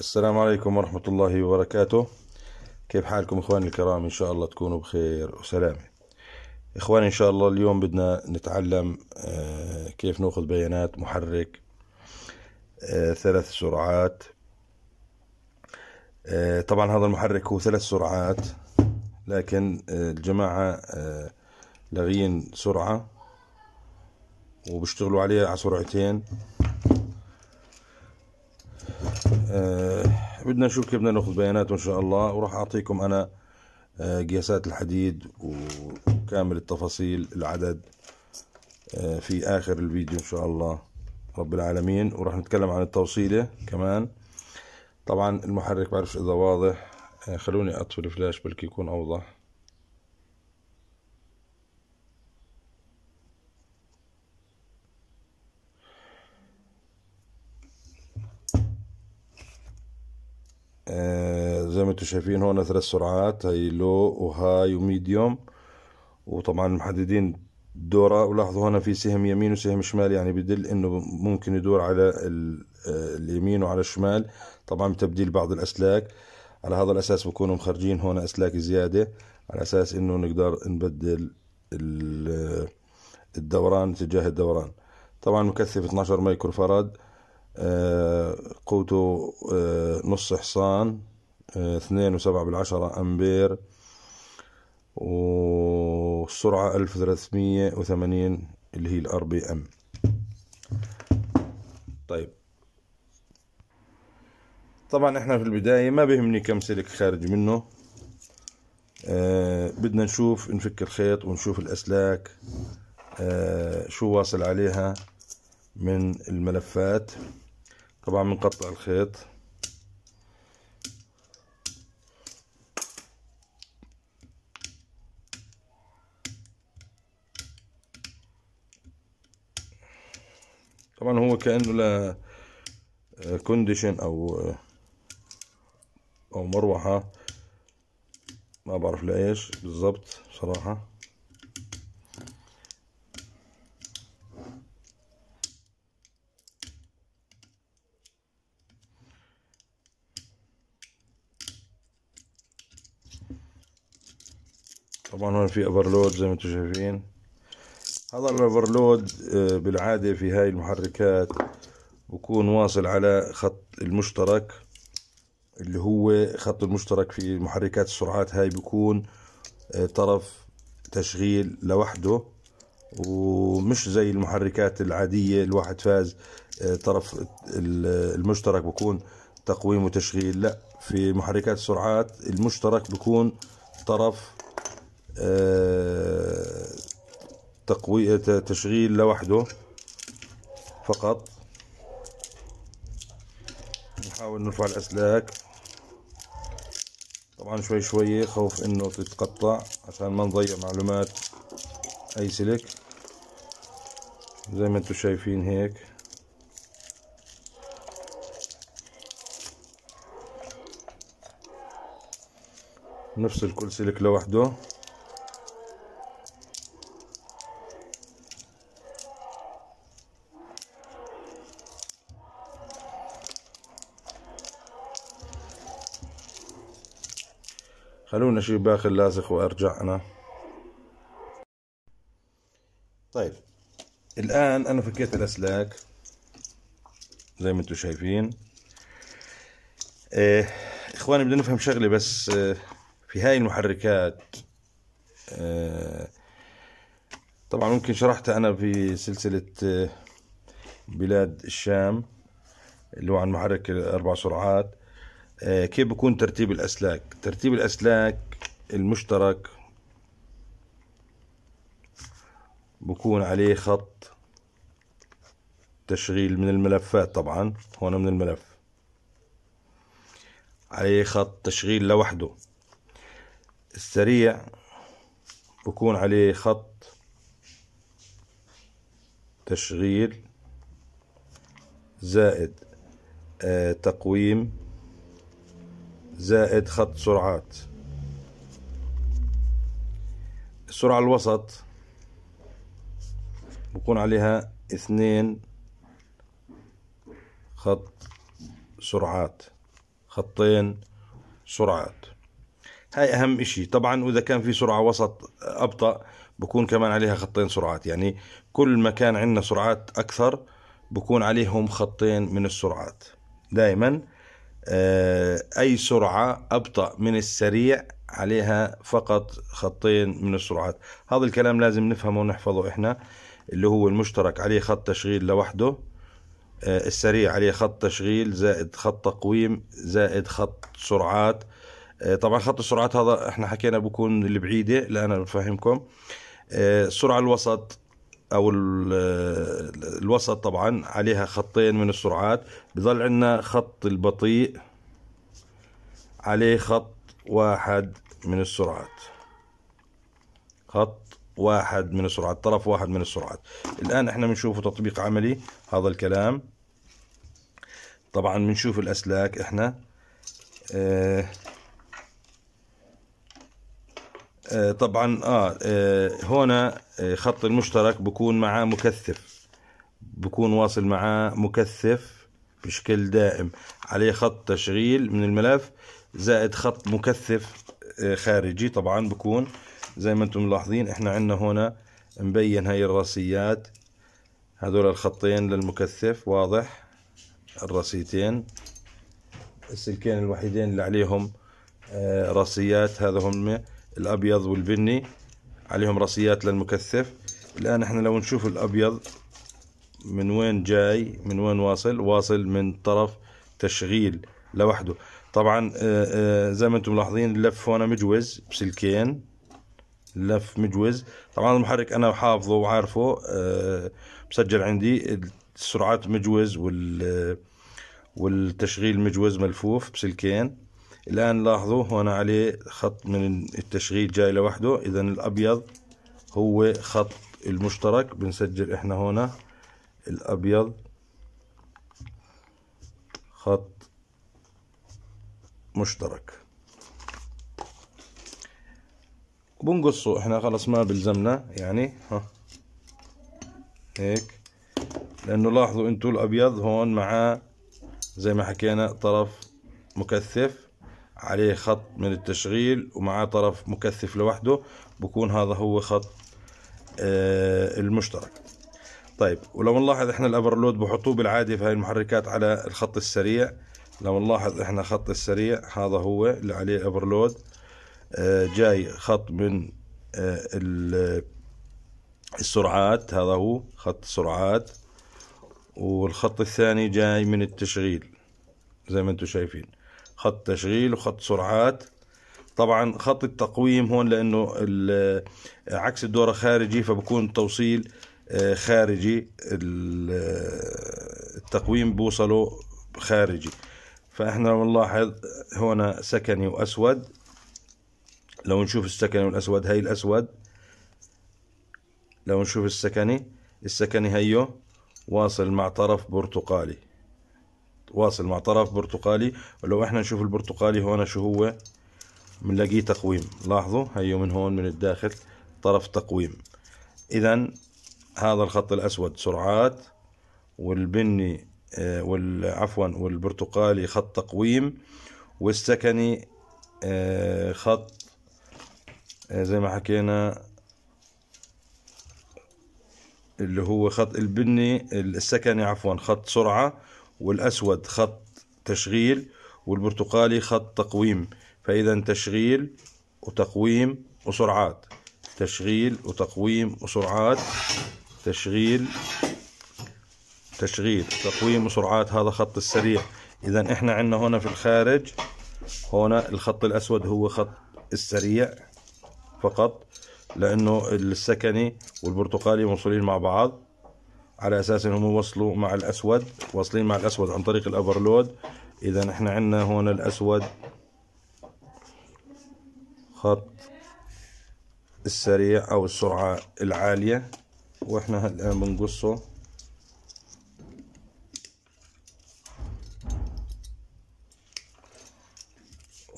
السلام عليكم ورحمة الله وبركاته كيف حالكم إخواني الكرام إن شاء الله تكونوا بخير وسلامة إخواني إن شاء الله اليوم بدنا نتعلم آه، كيف نأخذ بيانات محرك آه، ثلاث سرعات آه، طبعا هذا المحرك هو ثلاث سرعات لكن الجماعة لاغيين سرعة وبشتغلوا عليه على سرعتين آه، بدنا نشوف كيف بدنا ناخذ بياناته ان شاء الله وراح اعطيكم انا آه، قياسات الحديد وكامل التفاصيل العدد آه، في اخر الفيديو ان شاء الله رب العالمين وراح نتكلم عن التوصيله كمان طبعا المحرك بعرفش اذا واضح خلوني اطفي الفلاش بلكي يكون اوضح آه، زي ما انتم شايفين هون ثلاث سرعات هي لو وهاي وميديوم وطبعا محددين دوره ولاحظوا هنا في سهم يمين وسهم شمال يعني بدل انه ممكن يدور على آه، اليمين وعلى الشمال طبعا بتبديل بعض الاسلاك على هذا الاساس بكونوا مخرجين هون اسلاك زياده على اساس انه نقدر نبدل آه، الدوران اتجاه الدوران طبعا مكثف 12 مايكرو فراد آه، قوته آه، نص حصان آه، اثنين وسبعة بالعشرة أمبير والسرعة ألف ثلاثمية وثمانين اللي هي الار بي ام طيب طبعا احنا في البداية ما بيهمني كم سلك خارج منه آه بدنا نشوف نفك الخيط ونشوف الأسلاك آه شو واصل عليها من الملفات طبعا بنقطع الخيط طبعا هو كانه لا كونديشن آه، او آه، او مروحه ما بعرف لايش بالضبط صراحه طبعا هون في اوفرلود زي ما انتم شايفين هذا الاوفرلود آه، بالعادة في هاي المحركات بكون واصل على خط المشترك اللي هو خط المشترك في محركات السرعات هاي بيكون آه، طرف تشغيل لوحده ومش زي المحركات العادية الواحد فاز آه، طرف المشترك بكون تقويم وتشغيل لا في محركات السرعات المشترك بكون طرف آه، تقوية آه، تشغيل لوحده فقط نحاول نرفع الأسلاك طبعا شوي شوي خوف انه تتقطع عشان ما نضيع معلومات اي سلك زي ما انتم شايفين هيك نفصل كل سلك لوحده خلونا الونا شباك وارجع وارجعنا طيب الان انا فكيت الاسلاك زي ما انتم شايفين إيه اخواني بدنا نفهم شغله بس إيه، في هاي المحركات إيه طبعا ممكن شرحتها انا في سلسله إيه، بلاد الشام اللي هو عن محرك الاربع سرعات آه، كيف بكون ترتيب الأسلاك ترتيب الأسلاك المشترك بكون عليه خط تشغيل من الملفات طبعا هون من الملف عليه خط تشغيل لوحده السريع بكون عليه خط تشغيل زائد آه تقويم زائد خط سرعات السرعة الوسط بكون عليها اثنين خط سرعات خطين سرعات هاي اهم اشي طبعا واذا كان في سرعة وسط ابطأ بكون كمان عليها خطين سرعات يعني كل ما كان عندنا سرعات اكثر بكون عليهم خطين من السرعات دائما آه، أي سرعة أبطأ من السريع عليها فقط خطين من السرعات هذا الكلام لازم نفهمه ونحفظه إحنا اللي هو المشترك عليه خط تشغيل لوحده آه، السريع عليه خط تشغيل زائد خط تقويم زائد خط سرعات آه، طبعا خط السرعات هذا احنا حكينا بكون البعيدة لأنا بفهمكم السرعة الوسط او الوسط طبعا عليها خطين من السرعات بظل عندنا خط البطيء عليه خط واحد من السرعات خط واحد من السرعات طرف واحد من السرعات الآن احنا بنشوف تطبيق عملي هذا الكلام طبعا بنشوف الأسلاك احنا اه آه، طبعا اه, آه، هنا آه، خط المشترك بكون معاه مكثف بكون واصل معاه مكثف بشكل دائم عليه خط تشغيل من الملف زائد خط مكثف خارجي طبعا بكون زي ما انتم ملاحظين احنا عندنا هنا مبين هاي الراسيات هذول الخطين للمكثف واضح الراسيتين السلكين الوحيدين اللي عليهم راسيات هذا هم الابيض والبني عليهم راسيات للمكثف الان احنا لو نشوف الابيض من وين جاي من وين واصل واصل من طرف تشغيل لوحده طبعا آه، آه، زي ما انتم ملاحظين اللف هنا مجوز بسلكين لف مجوز طبعا المحرك انا حافظه وعارفه آه، مسجل عندي السرعات مجوز وال والتشغيل مجوز ملفوف بسلكين الآن لاحظوا هون عليه خط من التشغيل جاي لوحده إذا الأبيض هو خط المشترك بنسجل إحنا هنا الأبيض خط مشترك بنقصه احنا خلص ما بلزمنا يعني ها هيك لانه لاحظوا انتوا الابيض هون معاه زي ما حكينا طرف مكثف عليه خط من التشغيل ومعاه طرف مكثف لوحده بكون هذا هو خط آه، المشترك طيب ولو نلاحظ احنا الابرلود بحطوه بالعاده في هاي المحركات على الخط السريع لو نلاحظ احنا خط السريع هذا هو اللي عليه الابرلود آه، جاي خط من آه، السرعات هذا هو خط السرعات والخط الثاني جاي من التشغيل زي ما انتم شايفين خط تشغيل وخط سرعات طبعا خط التقويم هون لانه عكس الدوره خارجي فبكون توصيل آه، خارجي التقويم بوصله خارجي فاحنا لو نلاحظ سكني واسود لو نشوف السكني والاسود هي الاسود لو نشوف السكني السكني هيو واصل مع طرف برتقالي واصل مع طرف برتقالي ولو احنا نشوف البرتقالي هون شو هو بنلاقيه تقويم لاحظوا هيو من هون من الداخل طرف تقويم اذا هذا الخط الاسود سرعات والبني آه وال عفوا والبرتقالي خط تقويم والسكني آه، خط آه، زي ما حكينا اللي هو خط البني السكني عفوا خط سرعة والأسود خط تشغيل والبرتقالي خط تقويم فإذا تشغيل وتقويم وسرعات تشغيل وتقويم وسرعات تشغيل تشغيل تقويم وسرعات هذا خط السريع إذا إحنا عندنا هنا في الخارج هنا الخط الأسود هو خط السريع فقط لأنه السكني والبرتقالي موصولين مع بعض على اساس انهم وصلوا مع الاسود واصلين مع الاسود عن طريق الافرلود اذا احنا عندنا هون الاسود خط السريع او السرعة العالية واحنا الان بنقصه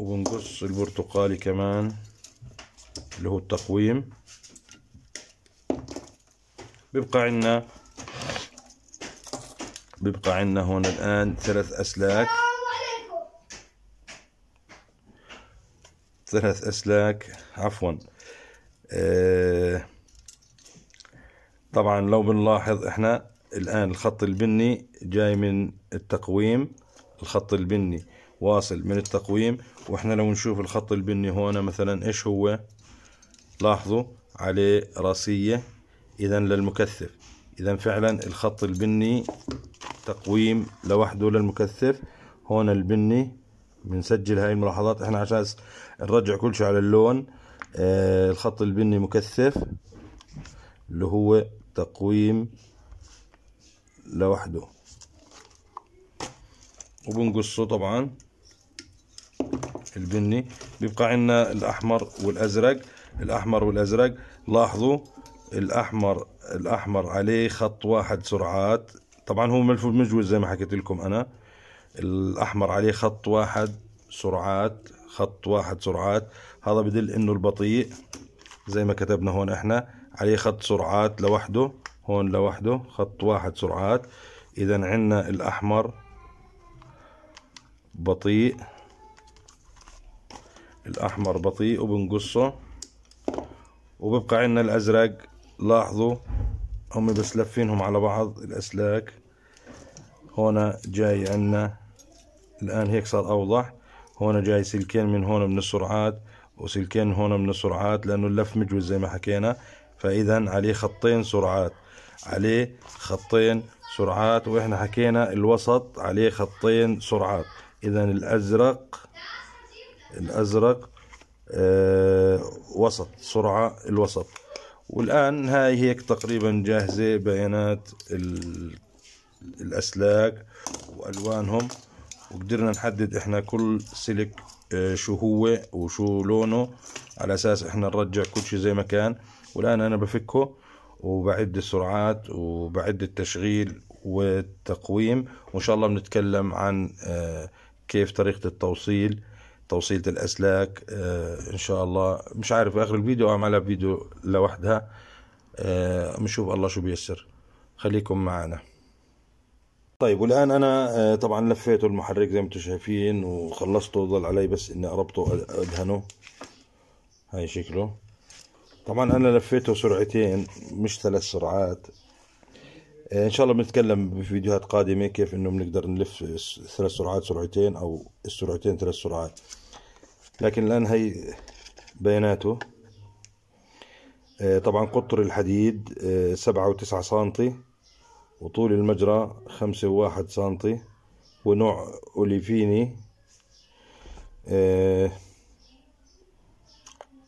وبنقص البرتقالي كمان اللي هو التقويم بيبقى عندنا بيبقى عندنا هون الآن ثلاث أسلاك ثلاث أسلاك عفوا آه، طبعا لو بنلاحظ احنا الآن الخط البني جاي من التقويم الخط البني واصل من التقويم واحنا لو نشوف الخط البني هون مثلا ايش هو لاحظوا عليه راسية اذا للمكثف اذا فعلا الخط البني تقويم لوحده للمكثف هون البني بنسجل هاي الملاحظات احنا عشان نرجع كل شيء على اللون آه الخط البني مكثف اللي هو تقويم لوحده وبنقصه طبعا البني بيبقى عندنا الاحمر والازرق الاحمر والازرق لاحظوا الاحمر الاحمر عليه خط واحد سرعات طبعا هو ملفوف مجوز زي ما حكيت لكم انا الاحمر عليه خط واحد سرعات خط واحد سرعات هذا بدل انه البطيء زي ما كتبنا هون احنا عليه خط سرعات لوحده هون لوحده خط واحد سرعات اذا عندنا الاحمر بطيء الاحمر بطيء وبنقصه وببقى عندنا الازرق لاحظوا هم بس لفينهم على بعض الأسلاك هنا جاي عنا الآن هيك صار أوضح هون جاي سلكين من هون من السرعات وسلكين هون من السرعات لأنه اللف مجوز زي ما حكينا فإذا عليه خطين سرعات عليه خطين سرعات وإحنا حكينا الوسط عليه خطين سرعات إذا الأزرق الأزرق آه وسط سرعة الوسط والآن هاي هيك تقريبا جاهزة بيانات الأسلاك وألوانهم وقدرنا نحدد إحنا كل سلك آه، شو هو وشو لونه على أساس إحنا نرجع كل شيء زي ما كان والآن أنا بفكه وبعد السرعات وبعد التشغيل والتقويم وإن شاء الله بنتكلم عن آه، كيف طريقة التوصيل توصيله الاسلاك آه، ان شاء الله مش عارف اخر الفيديو اعملها آه، فيديو لوحدها بنشوف آه، الله شو بيسر خليكم معنا طيب والان انا طبعا لفيته المحرك زي ما انتم شايفين وخلصته ضل علي بس اني اربطه ادهنه هاي شكله طبعا انا لفيته سرعتين مش ثلاث سرعات إيه، ان شاء الله بنتكلم في فيديوهات قادمه كيف انه بنقدر نلف ثلاث سرعات سرعتين او السرعتين ثلاث سرعات لكن الان هي بياناته إيه، طبعا قطر الحديد إيه، سبعة وتسعة سنتي وطول المجرى خمسة وواحد سنتي ونوع أوليفيني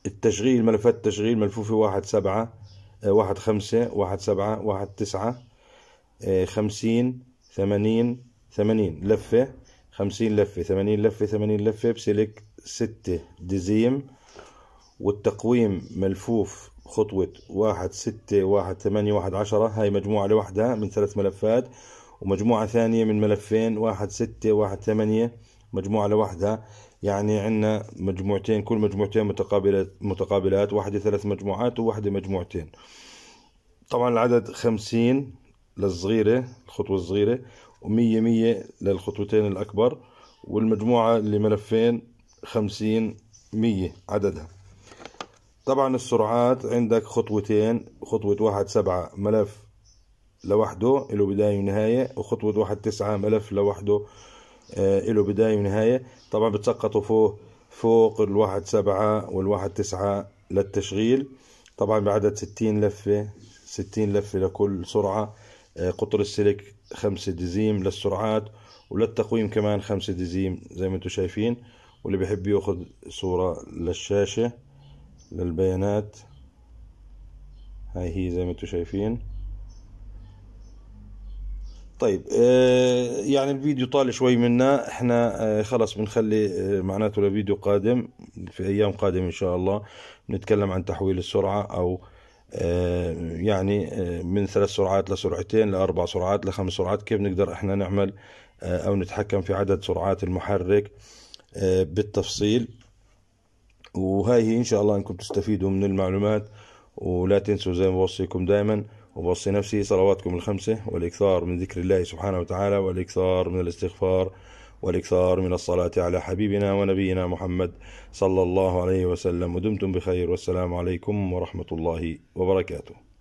التشغيل ملفات التشغيل ملفوفة واحد سبعة واحد خمسة واحد سبعة واحد تسعة خمسين ثمانين ثمانين لفة خمسين لفة ثمانين لفة ثمانين لفة بسلك ستة دزيم والتقويم ملفوف خطوة واحد ستة واحد ثمانية واحد عشرة هاي مجموعة لوحدها من ثلاث ملفات ومجموعة ثانية من ملفين واحد ستة واحد ثمانية مجموعة لوحدها يعني عندنا مجموعتين كل مجموعتين متقابلات متقابلات واحدة ثلاث مجموعات وواحدة مجموعتين طبعا العدد خمسين للصغيرة الخطوة الصغيرة ومية مية للخطوتين الأكبر والمجموعة لملفين خمسين مية عددها طبعا السرعات عندك خطوتين خطوة واحد سبعة ملف لوحده له بداية ونهاية وخطوة واحد تسعة ملف لوحده له آه، بداية ونهاية طبعا بتسقطوا فوق فوق الواحد سبعة والواحد تسعة للتشغيل طبعا بعدد ستين لفة ستين لفة لكل سرعة آه، قطر السلك خمسة ديزيم للسرعات وللتقويم كمان خمسة ديزيم زي ما انتم شايفين واللي بيحب ياخد صورة للشاشة للبيانات هاي هي زي ما انتم شايفين طيب آه، يعني الفيديو طال شوي منا احنا آه، خلص بنخلي معناته لفيديو قادم في ايام قادمه ان شاء الله بنتكلم عن تحويل السرعه او آه، يعني آه، من ثلاث سرعات لسرعتين لاربع سرعات لخمس سرعات كيف نقدر احنا نعمل آه، او نتحكم في عدد سرعات المحرك بالتفصيل وهاي هي ان شاء الله انكم تستفيدوا من المعلومات ولا تنسوا زي ما بوصيكم دائما وبوصي نفسي صلواتكم الخمسه والاكثار من ذكر الله سبحانه وتعالى والاكثار من الاستغفار والإكثار من الصلاة على حبيبنا ونبينا محمد صلى الله عليه وسلم ودمتم بخير والسلام عليكم ورحمة الله وبركاته